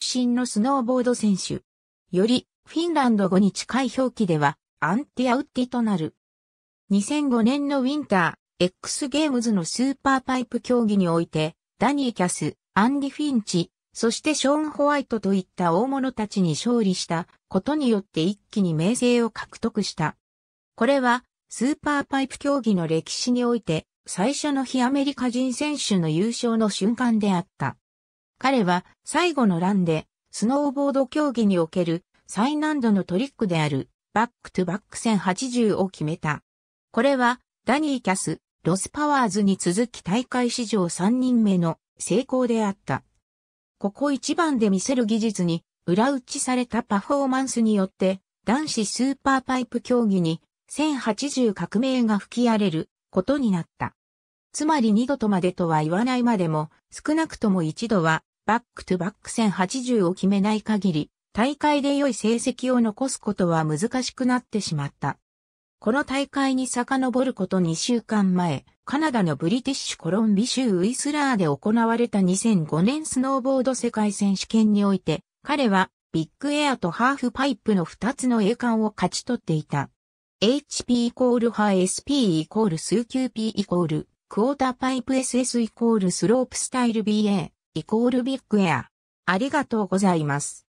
出身のスノーボード選手。より、フィンランド語に近い表記では、アンティアウッティとなる。2005年のウィンター、X ゲームズのスーパーパイプ競技において、ダニー・キャス、アンディ・フィンチ、そしてショーン・ホワイトといった大物たちに勝利したことによって一気に名声を獲得した。これは、スーパーパイプ競技の歴史において、最初の非アメリカ人選手の優勝の瞬間であった。彼は最後のランでスノーボード競技における最難度のトリックであるバックトゥバック1080を決めた。これはダニー・キャス、ロス・パワーズに続き大会史上3人目の成功であった。ここ一番で見せる技術に裏打ちされたパフォーマンスによって男子スーパーパイプ競技に1080革命が吹き荒れることになった。つまり二度とまでとは言わないまでも、少なくとも一度は、バックトゥバック戦80を決めない限り、大会で良い成績を残すことは難しくなってしまった。この大会に遡ること2週間前、カナダのブリティッシュコロンビ州ウイスラーで行われた2005年スノーボード世界選手権において、彼はビッグエアとハーフパイプの2つの栄冠を勝ち取っていた。HP イコールハ SP イコール数級 P イコールクォーターパイプ SS イコールスロープスタイル BA イコールビッグエア。ありがとうございます。